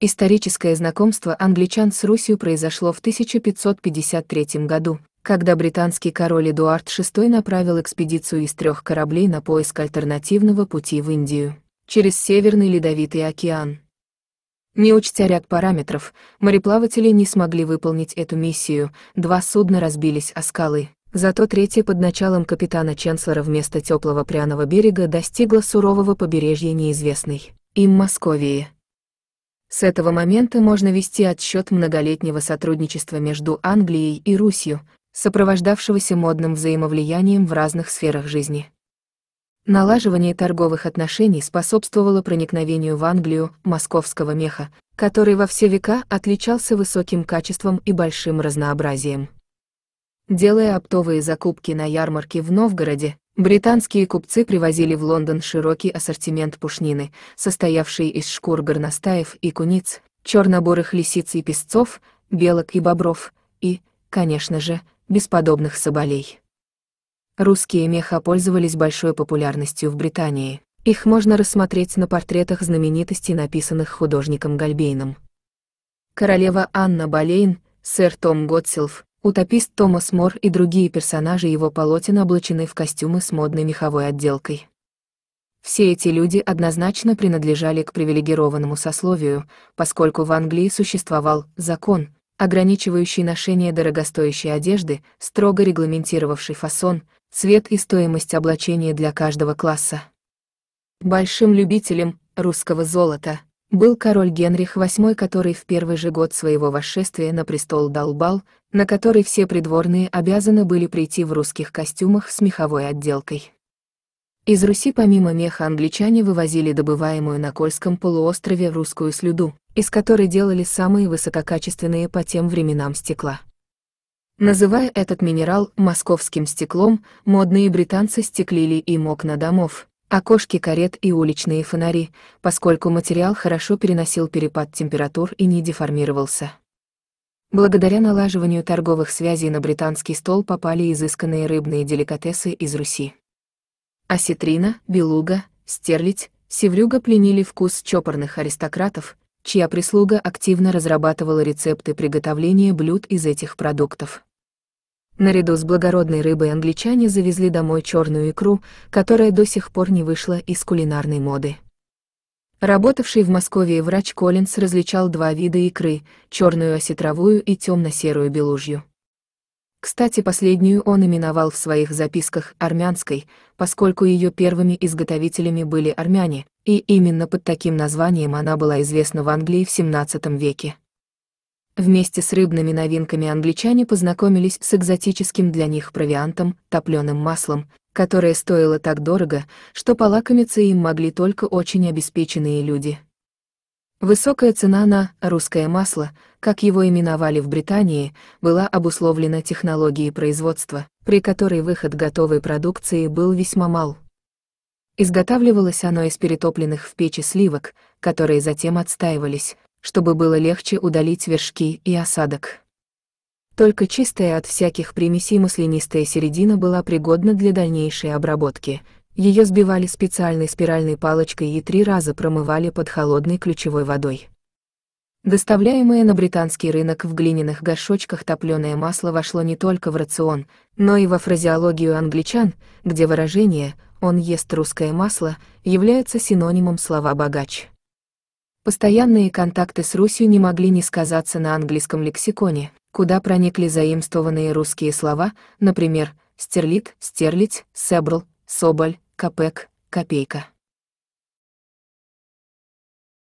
Историческое знакомство англичан с Русью произошло в 1553 году, когда британский король Эдуард VI направил экспедицию из трех кораблей на поиск альтернативного пути в Индию через Северный Ледовитый океан. Не учтя ряд параметров, мореплаватели не смогли выполнить эту миссию, два судна разбились о скалы. Зато третье под началом капитана Ченслера вместо теплого пряного берега достигло сурового побережья неизвестной. Им Московии. С этого момента можно вести отсчет многолетнего сотрудничества между Англией и Русью, сопровождавшегося модным взаимовлиянием в разных сферах жизни. Налаживание торговых отношений способствовало проникновению в Англию московского меха, который во все века отличался высоким качеством и большим разнообразием. Делая оптовые закупки на ярмарке в Новгороде, Британские купцы привозили в Лондон широкий ассортимент пушнины, состоявший из шкур горностаев и куниц, черноборых лисиц и песцов, белок и бобров, и, конечно же, бесподобных соболей. Русские меха пользовались большой популярностью в Британии. Их можно рассмотреть на портретах знаменитостей, написанных художником Гальбейном. Королева Анна Болейн, сэр Том Готсилф, Утопист Томас Мор и другие персонажи его полотен облачены в костюмы с модной меховой отделкой. Все эти люди однозначно принадлежали к привилегированному сословию, поскольку в Англии существовал закон, ограничивающий ношение дорогостоящей одежды, строго регламентировавший фасон, цвет и стоимость облачения для каждого класса. Большим любителем русского золота – был король Генрих VIII, который в первый же год своего восшествия на престол дал бал, на который все придворные обязаны были прийти в русских костюмах с меховой отделкой. Из Руси помимо меха англичане вывозили добываемую на Кольском полуострове русскую слюду, из которой делали самые высококачественные по тем временам стекла. Называя этот минерал московским стеклом, модные британцы стеклили и окна домов, окошки карет и уличные фонари, поскольку материал хорошо переносил перепад температур и не деформировался. Благодаря налаживанию торговых связей на британский стол попали изысканные рыбные деликатесы из Руси. Осетрина, белуга, стерлить, севрюга пленили вкус чопорных аристократов, чья прислуга активно разрабатывала рецепты приготовления блюд из этих продуктов. Наряду с благородной рыбой англичане завезли домой черную икру, которая до сих пор не вышла из кулинарной моды. Работавший в Москве врач Коллинс различал два вида икры – черную осетровую и темно-серую белужью. Кстати, последнюю он именовал в своих записках армянской, поскольку ее первыми изготовителями были армяне, и именно под таким названием она была известна в Англии в XVII веке. Вместе с рыбными новинками англичане познакомились с экзотическим для них провиантом, топленым маслом, которое стоило так дорого, что полакомиться им могли только очень обеспеченные люди. Высокая цена на «русское масло», как его именовали в Британии, была обусловлена технологией производства, при которой выход готовой продукции был весьма мал. Изготавливалось оно из перетопленных в печи сливок, которые затем отстаивались, чтобы было легче удалить вершки и осадок. Только чистая от всяких примесей маслянистая середина была пригодна для дальнейшей обработки. Ее сбивали специальной спиральной палочкой и три раза промывали под холодной ключевой водой. Доставляемое на британский рынок в глиняных горшочках топленое масло вошло не только в рацион, но и во фразеологию англичан, где выражение «он ест русское масло» является синонимом слова «богач». Постоянные контакты с Русью не могли не сказаться на английском лексиконе, куда проникли заимствованные русские слова, например, «стерлит», «стерлить», «себрл», «соболь», «копек», «копейка».